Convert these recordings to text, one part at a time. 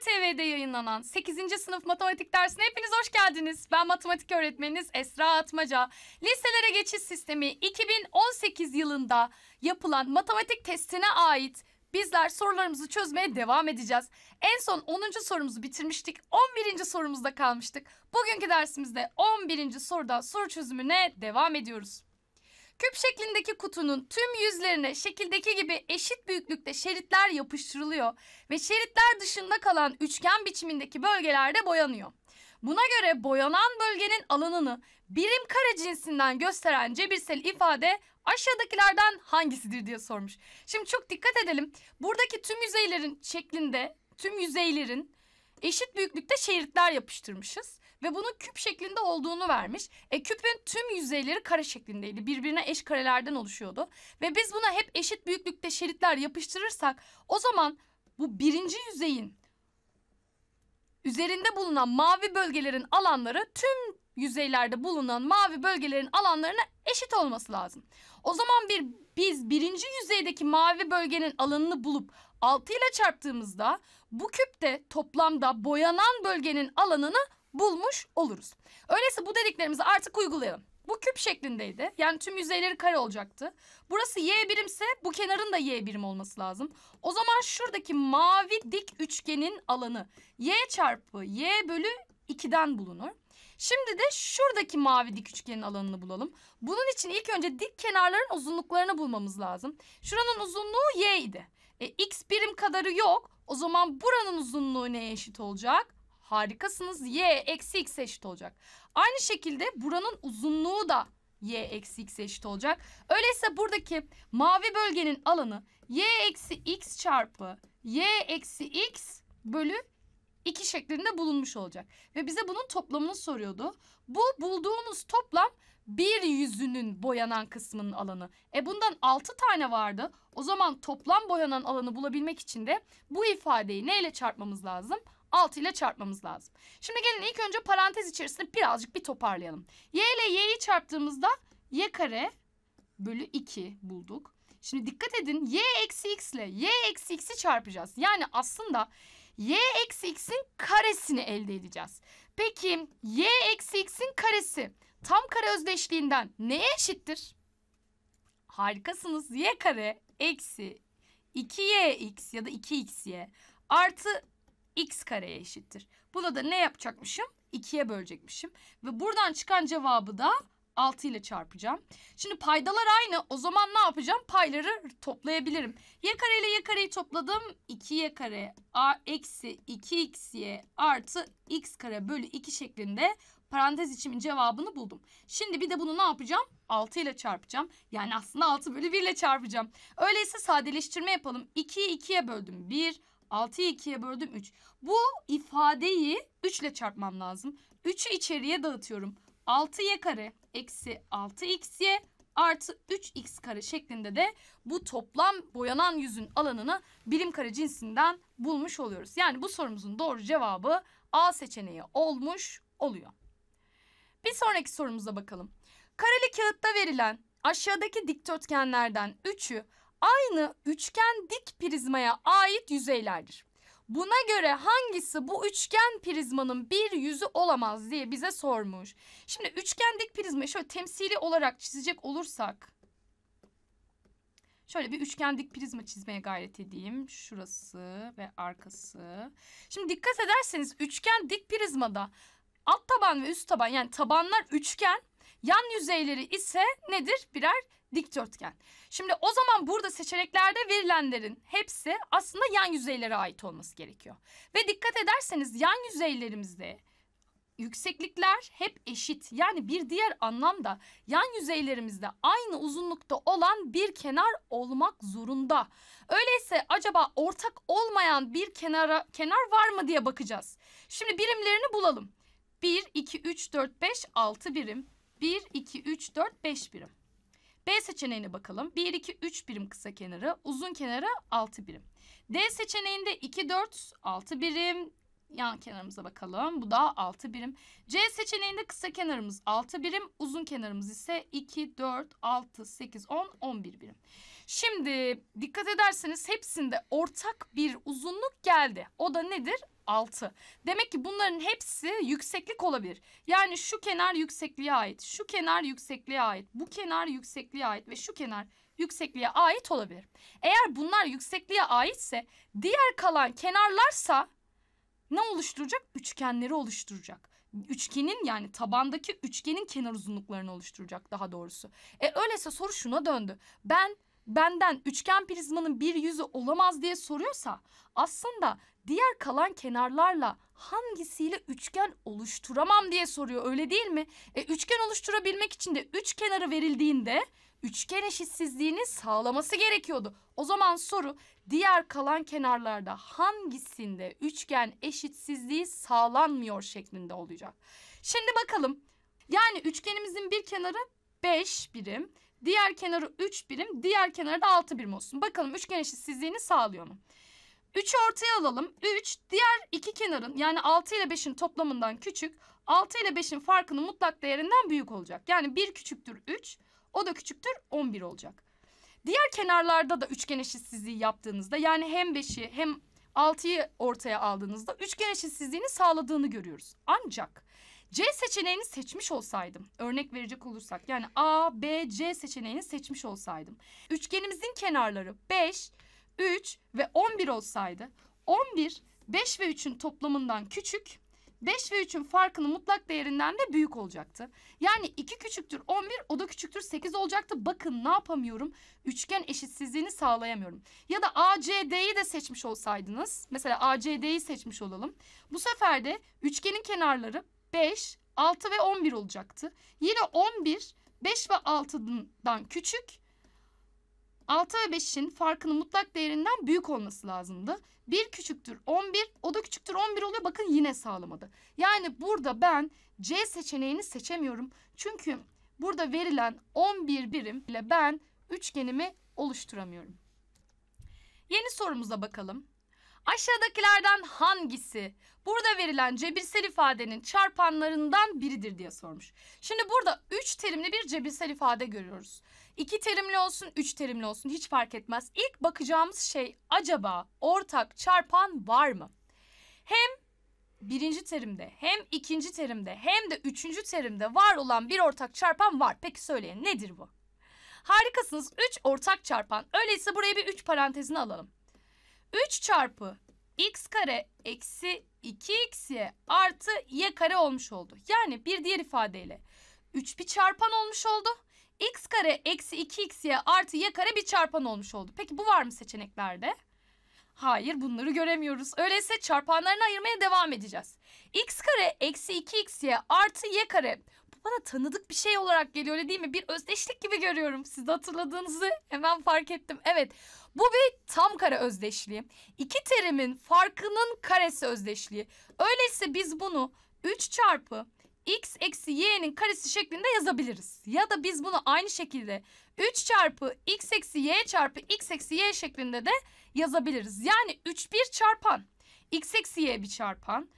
TV'de yayınlanan 8. sınıf matematik dersine hepiniz hoş geldiniz. Ben matematik öğretmeniniz Esra Atmaca. Liselere geçiş sistemi 2018 yılında yapılan matematik testine ait bizler sorularımızı çözmeye devam edeceğiz. En son 10. sorumuzu bitirmiştik. 11. sorumuzda kalmıştık. Bugünkü dersimizde 11. soruda soru çözümüne devam ediyoruz. Küp şeklindeki kutunun tüm yüzlerine şekildeki gibi eşit büyüklükte şeritler yapıştırılıyor ve şeritler dışında kalan üçgen biçimindeki bölgelerde boyanıyor. Buna göre boyanan bölgenin alanını birim kare cinsinden gösteren cebirsel ifade aşağıdakilerden hangisidir diye sormuş. Şimdi çok dikkat edelim. Buradaki tüm yüzeylerin şeklinde tüm yüzeylerin eşit büyüklükte şeritler yapıştırmışız ve bunun küp şeklinde olduğunu vermiş. E küpün tüm yüzeyleri kare şeklindeydi. Birbirine eş karelerden oluşuyordu. Ve biz buna hep eşit büyüklükte şeritler yapıştırırsak o zaman bu birinci yüzeyin üzerinde bulunan mavi bölgelerin alanları tüm yüzeylerde bulunan mavi bölgelerin alanlarına eşit olması lazım. O zaman bir biz birinci yüzeydeki mavi bölgenin alanını bulup 6 ile çarptığımızda bu küpte toplamda boyanan bölgenin alanını bulmuş oluruz. Öyleyse bu dediklerimizi artık uygulayalım. Bu küp şeklindeydi. Yani tüm yüzeyleri kare olacaktı. Burası y birimse bu kenarın da y birim olması lazım. O zaman şuradaki mavi dik üçgenin alanı y çarpı y bölü 2'den bulunur. Şimdi de şuradaki mavi dik üçgenin alanını bulalım. Bunun için ilk önce dik kenarların uzunluklarını bulmamız lazım. Şuranın uzunluğu y idi. E, x birim kadarı yok. O zaman buranın uzunluğu neye eşit olacak? Harikasınız. Y eksi x eşit olacak. Aynı şekilde buranın uzunluğu da y eksi x eşit olacak. Öyleyse buradaki mavi bölgenin alanı y eksi x çarpı y eksi x bölü 2 şeklinde bulunmuş olacak. Ve bize bunun toplamını soruyordu. Bu bulduğumuz toplam bir yüzünün boyanan kısmının alanı. E bundan 6 tane vardı. O zaman toplam boyanan alanı bulabilmek için de bu ifadeyi neyle çarpmamız lazım? 6 ile çarpmamız lazım. Şimdi gelin ilk önce parantez içerisinde birazcık bir toparlayalım. Y ile y'yi çarptığımızda y kare bölü 2 bulduk. Şimdi dikkat edin y eksi x ile y eksi x'i çarpacağız. Yani aslında y eksi x'in karesini elde edeceğiz. Peki y eksi x'in karesi tam kare özdeşliğinden neye eşittir? Harikasınız y kare eksi 2yx ya da 2xy artı x kareye eşittir. Buna da ne yapacakmışım? 2'ye bölecekmişim. Ve buradan çıkan cevabı da 6 ile çarpacağım. Şimdi paydalar aynı. O zaman ne yapacağım? Payları toplayabilirim. Y kare ile y kareyi topladım. 2y kare a eksi 2xy artı x kare bölü 2 şeklinde parantez içimin cevabını buldum. Şimdi bir de bunu ne yapacağım? 6 ile çarpacağım. Yani aslında 6 bölü 1 ile çarpacağım. Öyleyse sadeleştirme yapalım. 2'yi 2'ye böldüm 1. 6'yı 2'ye böldüm 3. Bu ifadeyi 3 ile çarpmam lazım. 3'ü içeriye dağıtıyorum. 6y kare eksi 6xy artı 3x kare şeklinde de bu toplam boyanan yüzün alanını birim kare cinsinden bulmuş oluyoruz. Yani bu sorumuzun doğru cevabı A seçeneği olmuş oluyor. Bir sonraki sorumuza bakalım. Kareli kağıtta verilen aşağıdaki dikdörtgenlerden 3'ü aynı üçgen dik prizmaya ait yüzeylerdir. Buna göre hangisi bu üçgen prizmanın bir yüzü olamaz diye bize sormuş. Şimdi üçgen dik prizmayı şöyle temsili olarak çizecek olursak Şöyle bir üçgen dik prizma çizmeye gayret edeyim. Şurası ve arkası. Şimdi dikkat ederseniz üçgen dik prizmada alt taban ve üst taban yani tabanlar üçgen Yan yüzeyleri ise nedir? Birer dikdörtgen. Şimdi o zaman burada seçeneklerde verilenlerin hepsi aslında yan yüzeylere ait olması gerekiyor. Ve dikkat ederseniz yan yüzeylerimizde yükseklikler hep eşit. Yani bir diğer anlamda yan yüzeylerimizde aynı uzunlukta olan bir kenar olmak zorunda. Öyleyse acaba ortak olmayan bir kenara kenar var mı diye bakacağız. Şimdi birimlerini bulalım. 1 2 3 4 5 6 birim. 1, 2, 3, 4, 5 birim. B seçeneğine bakalım. 1, 2, 3 birim kısa kenarı, uzun kenarı 6 birim. D seçeneğinde 2, 4, 6 birim. Yan kenarımıza bakalım. Bu da 6 birim. C seçeneğinde kısa kenarımız 6 birim. Uzun kenarımız ise 2, 4, 6, 8, 10, 11 birim. Şimdi dikkat ederseniz hepsinde ortak bir uzunluk geldi. O da nedir? 6. Demek ki bunların hepsi yükseklik olabilir. Yani şu kenar yüksekliğe ait, şu kenar yüksekliğe ait, bu kenar yüksekliğe ait ve şu kenar yüksekliğe ait olabilir. Eğer bunlar yüksekliğe aitse diğer kalan kenarlarsa ne oluşturacak? Üçgenleri oluşturacak. Üçgenin yani tabandaki üçgenin kenar uzunluklarını oluşturacak daha doğrusu. E öyleyse soru şuna döndü. Ben benden üçgen prizmanın bir yüzü olamaz diye soruyorsa aslında diğer kalan kenarlarla hangisiyle üçgen oluşturamam diye soruyor öyle değil mi? E, üçgen oluşturabilmek için de üç kenarı verildiğinde üçgen eşitsizliğini sağlaması gerekiyordu. O zaman soru diğer kalan kenarlarda hangisinde üçgen eşitsizliği sağlanmıyor şeklinde olacak. Şimdi bakalım yani üçgenimizin bir kenarı 5 birim Diğer kenarı 3 birim, diğer kenarı da 6 birim olsun. Bakalım üçgen eşitsizliğini sağlıyor mu? 3'ü ortaya alalım. 3 diğer iki kenarın yani 6 ile 5'in toplamından küçük. 6 ile 5'in farkının mutlak değerinden büyük olacak. Yani 1 küçüktür 3, o da küçüktür 11 olacak. Diğer kenarlarda da üçgen eşitsizliği yaptığınızda yani hem 5'i hem 6'yı ortaya aldığınızda üçgen eşitsizliğini sağladığını görüyoruz. Ancak C seçeneğini seçmiş olsaydım. Örnek verecek olursak yani A, B, C seçeneğini seçmiş olsaydım. Üçgenimizin kenarları 5, 3 ve 11 olsaydı 11 5 ve 3'ün toplamından küçük 5 ve 3'ün farkının mutlak değerinden de büyük olacaktı. Yani 2 küçüktür 11 o da küçüktür 8 olacaktı. Bakın ne yapamıyorum? Üçgen eşitsizliğini sağlayamıyorum. Ya da ACD'yi de seçmiş olsaydınız. Mesela ACD'yi seçmiş olalım. Bu sefer de üçgenin kenarları 5, 6 ve 11 olacaktı. Yine 11 5 ve 6'dan küçük 6 ve 5'in farkının mutlak değerinden büyük olması lazımdı. 1 küçüktür 11, o da küçüktür 11 oluyor. Bakın yine sağlamadı. Yani burada ben C seçeneğini seçemiyorum. Çünkü burada verilen 11 birim ile ben üçgenimi oluşturamıyorum. Yeni sorumuza bakalım. Aşağıdakilerden hangisi burada verilen cebirsel ifadenin çarpanlarından biridir diye sormuş. Şimdi burada 3 terimli bir cebirsel ifade görüyoruz. 2 terimli olsun 3 terimli olsun hiç fark etmez. İlk bakacağımız şey acaba ortak çarpan var mı? Hem birinci terimde hem ikinci terimde hem de üçüncü terimde var olan bir ortak çarpan var. Peki söyleyin nedir bu? Harikasınız 3 ortak çarpan. Öyleyse buraya bir 3 parantezini alalım. 3 çarpı x kare eksi 2x'ye artı y kare olmuş oldu. Yani bir diğer ifadeyle 3 bir çarpan olmuş oldu. x kare eksi 2x'ye artı y kare bir çarpan olmuş oldu. Peki bu var mı seçeneklerde? Hayır bunları göremiyoruz. Öyleyse çarpanlarını ayırmaya devam edeceğiz. x kare eksi 2x'ye artı y kare. Bu bana tanıdık bir şey olarak geliyor öyle değil mi? Bir özdeşlik gibi görüyorum. Siz de hatırladığınızı hemen fark ettim. Evet bu bir tam kare özdeşliği. İki terimin farkının karesi özdeşliği. Öyleyse biz bunu 3 çarpı x eksi y'nin karesi şeklinde yazabiliriz. Ya da biz bunu aynı şekilde 3 çarpı x eksi y çarpı x eksi y şeklinde de yazabiliriz. Yani 3 bir çarpan x eksi y bir çarpan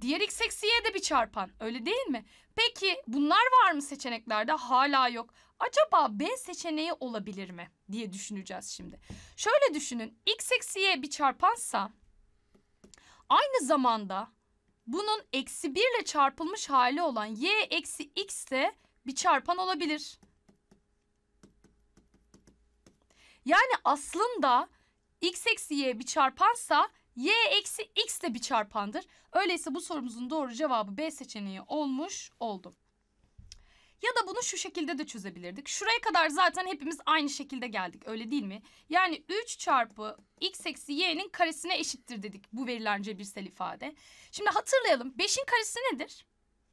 Diğer x eksi y de bir çarpan öyle değil mi? Peki bunlar var mı seçeneklerde? Hala yok. Acaba B seçeneği olabilir mi diye düşüneceğiz şimdi. Şöyle düşünün x eksi y bir çarpansa aynı zamanda bunun eksi 1 ile çarpılmış hali olan y eksi x de bir çarpan olabilir. Yani aslında x eksi y bir çarpansa y eksi x de bir çarpandır. Öyleyse bu sorumuzun doğru cevabı B seçeneği olmuş oldu. Ya da bunu şu şekilde de çözebilirdik. Şuraya kadar zaten hepimiz aynı şekilde geldik öyle değil mi? Yani 3 çarpı x eksi y'nin karesine eşittir dedik bu verilen cebirsel ifade. Şimdi hatırlayalım 5'in karesi nedir?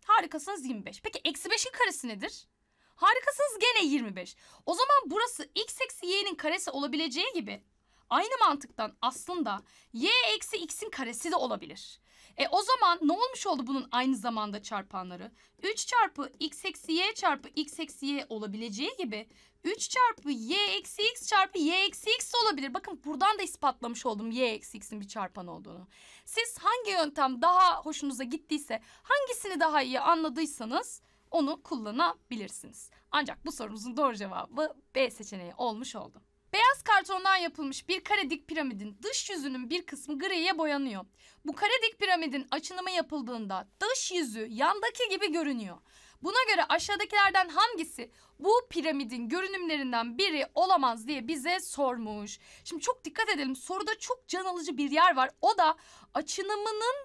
Harikasınız 25. Peki eksi 5'in karesi nedir? Harikasınız gene 25. O zaman burası x eksi y'nin karesi olabileceği gibi Aynı mantıktan aslında y eksi x'in karesi de olabilir. E o zaman ne olmuş oldu bunun aynı zamanda çarpanları? 3 çarpı x eksi y çarpı x eksi y olabileceği gibi 3 çarpı y eksi x çarpı y eksi x de olabilir. Bakın buradan da ispatlamış oldum y eksi x'in bir çarpan olduğunu. Siz hangi yöntem daha hoşunuza gittiyse hangisini daha iyi anladıysanız onu kullanabilirsiniz. Ancak bu sorumuzun doğru cevabı B seçeneği olmuş oldu. Beyaz kartondan yapılmış bir kare dik piramidin dış yüzünün bir kısmı griye boyanıyor. Bu kare dik piramidin açınımı yapıldığında dış yüzü yandaki gibi görünüyor. Buna göre aşağıdakilerden hangisi bu piramidin görünümlerinden biri olamaz diye bize sormuş. Şimdi çok dikkat edelim. Soruda çok can alıcı bir yer var. O da açınımının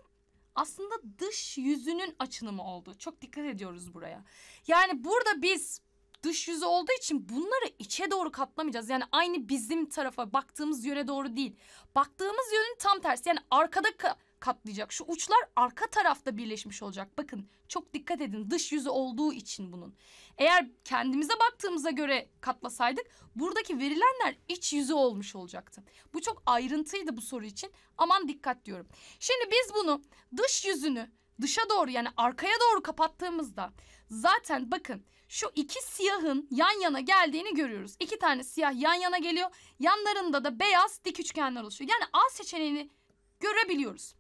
aslında dış yüzünün açınımı olduğu. Çok dikkat ediyoruz buraya. Yani burada biz dış yüzü olduğu için bunları içe doğru katlamayacağız. Yani aynı bizim tarafa baktığımız yöne doğru değil. Baktığımız yönün tam tersi. Yani arkada ka- katlayacak. Şu uçlar arka tarafta birleşmiş olacak. Bakın çok dikkat edin dış yüzü olduğu için bunun. Eğer kendimize baktığımıza göre katlasaydık buradaki verilenler iç yüzü olmuş olacaktı. Bu çok ayrıntıydı bu soru için. Aman dikkat diyorum. Şimdi biz bunu dış yüzünü dışa doğru yani arkaya doğru kapattığımızda zaten bakın şu iki siyahın yan yana geldiğini görüyoruz. İki tane siyah yan yana geliyor. Yanlarında da beyaz dik üçgenler oluşuyor. Yani A seçeneğini görebiliyoruz.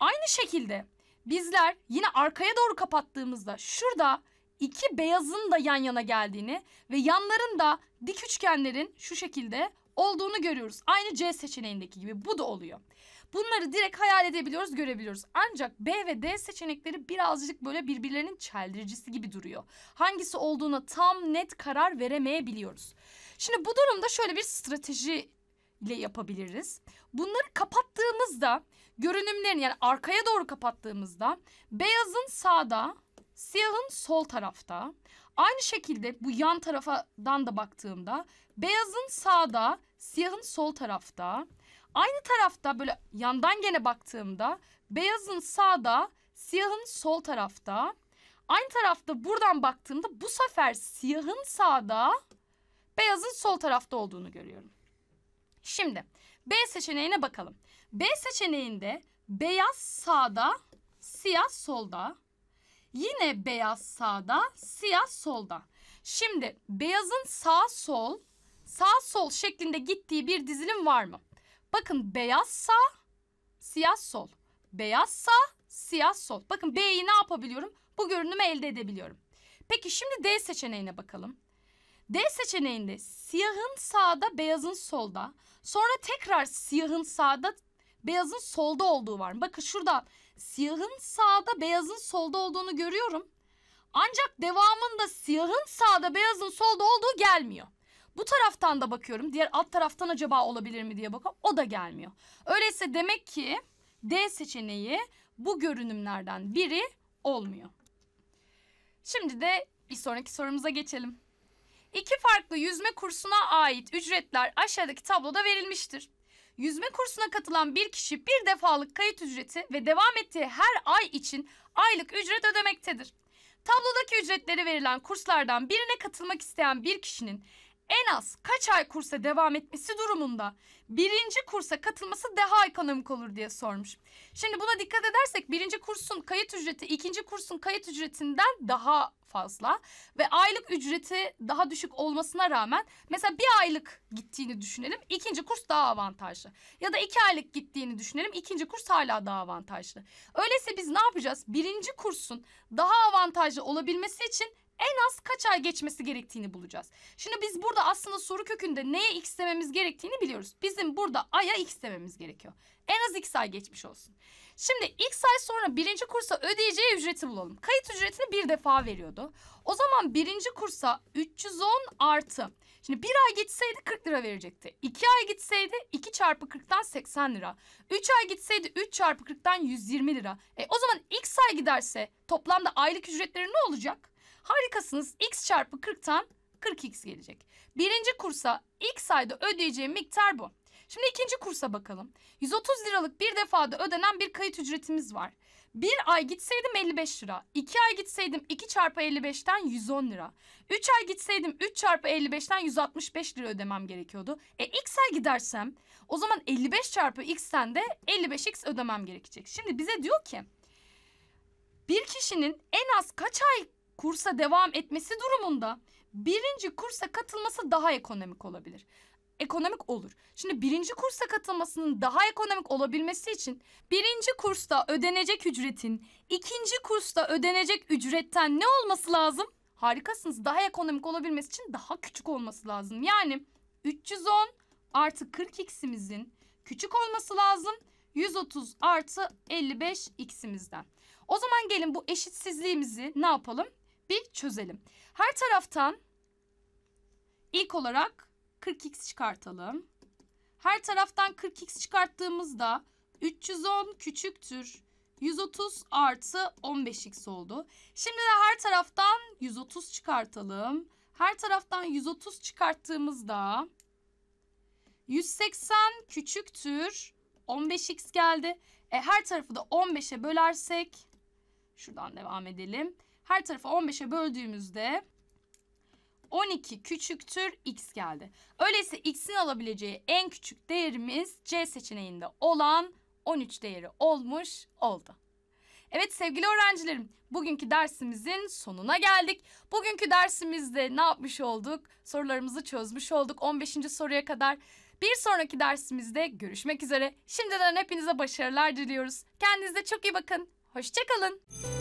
Aynı şekilde bizler yine arkaya doğru kapattığımızda şurada iki beyazın da yan yana geldiğini ve yanlarında dik üçgenlerin şu şekilde olduğunu görüyoruz. Aynı C seçeneğindeki gibi bu da oluyor. Bunları direkt hayal edebiliyoruz, görebiliyoruz. Ancak B ve D seçenekleri birazcık böyle birbirlerinin çeldiricisi gibi duruyor. Hangisi olduğuna tam net karar veremeyebiliyoruz. Şimdi bu durumda şöyle bir strateji ile yapabiliriz. Bunları kapattığımızda görünümlerin yani arkaya doğru kapattığımızda beyazın sağda, siyahın sol tarafta. Aynı şekilde bu yan tarafadan da baktığımda beyazın sağda, siyahın sol tarafta. Aynı tarafta böyle yandan gene baktığımda beyazın sağda, siyahın sol tarafta. Aynı tarafta buradan baktığımda bu sefer siyahın sağda, beyazın sol tarafta olduğunu görüyorum. Şimdi B seçeneğine bakalım. B seçeneğinde beyaz sağda, siyah solda. Yine beyaz sağda, siyah solda. Şimdi beyazın sağ sol, sağ sol şeklinde gittiği bir dizilim var mı? Bakın beyazsa siyah sol. Beyazsa siyah sol. Bakın B'yi ne yapabiliyorum? Bu görünümü elde edebiliyorum. Peki şimdi D seçeneğine bakalım. D seçeneğinde siyahın sağda, beyazın solda. Sonra tekrar siyahın sağda, beyazın solda olduğu var. Bakın şurada siyahın sağda, beyazın solda olduğunu görüyorum. Ancak devamında siyahın sağda, beyazın solda olduğu gelmiyor. Bu taraftan da bakıyorum. Diğer alt taraftan acaba olabilir mi diye bakıyorum. O da gelmiyor. Öyleyse demek ki D seçeneği bu görünümlerden biri olmuyor. Şimdi de bir sonraki sorumuza geçelim. İki farklı yüzme kursuna ait ücretler aşağıdaki tabloda verilmiştir. Yüzme kursuna katılan bir kişi bir defalık kayıt ücreti ve devam ettiği her ay için aylık ücret ödemektedir. Tablodaki ücretleri verilen kurslardan birine katılmak isteyen bir kişinin en az kaç ay kursa devam etmesi durumunda birinci kursa katılması daha ekonomik olur diye sormuş. Şimdi buna dikkat edersek birinci kursun kayıt ücreti ikinci kursun kayıt ücretinden daha fazla ve aylık ücreti daha düşük olmasına rağmen mesela bir aylık gittiğini düşünelim ikinci kurs daha avantajlı ya da iki aylık gittiğini düşünelim ikinci kurs hala daha avantajlı. Öyleyse biz ne yapacağız? Birinci kursun daha avantajlı olabilmesi için en az kaç ay geçmesi gerektiğini bulacağız. Şimdi biz burada aslında soru kökünde neye x dememiz gerektiğini biliyoruz. Bizim burada aya x dememiz gerekiyor. En az x ay geçmiş olsun. Şimdi x ay sonra birinci kursa ödeyeceği ücreti bulalım. Kayıt ücretini bir defa veriyordu. O zaman birinci kursa 310 artı. Şimdi bir ay gitseydi 40 lira verecekti. İki ay gitseydi 2 çarpı 40'tan 80 lira. Üç ay gitseydi 3 çarpı 40'tan 120 lira. E, o zaman x ay giderse toplamda aylık ücretleri ne olacak? Harikasınız. X çarpı 40'tan 40x gelecek. Birinci kursa x sayda ödeyeceğim miktar bu. Şimdi ikinci kursa bakalım. 130 liralık bir defada ödenen bir kayıt ücretimiz var. Bir ay gitseydim 55 lira. İki ay gitseydim 2 çarpı 55'ten 110 lira. Üç ay gitseydim 3 çarpı 55'ten 165 lira ödemem gerekiyordu. E x ay gidersem o zaman 55 çarpı x'ten de 55x ödemem gerekecek. Şimdi bize diyor ki bir kişinin en az kaç ay kursa devam etmesi durumunda birinci kursa katılması daha ekonomik olabilir. Ekonomik olur. Şimdi birinci kursa katılmasının daha ekonomik olabilmesi için birinci kursta ödenecek ücretin ikinci kursta ödenecek ücretten ne olması lazım? Harikasınız. Daha ekonomik olabilmesi için daha küçük olması lazım. Yani 310 artı 40x'imizin küçük olması lazım. 130 artı 55x'imizden. O zaman gelin bu eşitsizliğimizi ne yapalım? bir çözelim. Her taraftan ilk olarak 40x çıkartalım. Her taraftan 40x çıkarttığımızda 310 küçüktür 130 artı 15x oldu. Şimdi de her taraftan 130 çıkartalım. Her taraftan 130 çıkarttığımızda 180 küçüktür 15x geldi. E, her tarafı da 15'e bölersek şuradan devam edelim. Her tarafı 15'e böldüğümüzde 12 küçüktür x geldi. Öyleyse x'in alabileceği en küçük değerimiz C seçeneğinde olan 13 değeri olmuş oldu. Evet sevgili öğrencilerim, bugünkü dersimizin sonuna geldik. Bugünkü dersimizde ne yapmış olduk? Sorularımızı çözmüş olduk 15. soruya kadar. Bir sonraki dersimizde görüşmek üzere. Şimdiden hepinize başarılar diliyoruz. Kendinize çok iyi bakın. Hoşçakalın.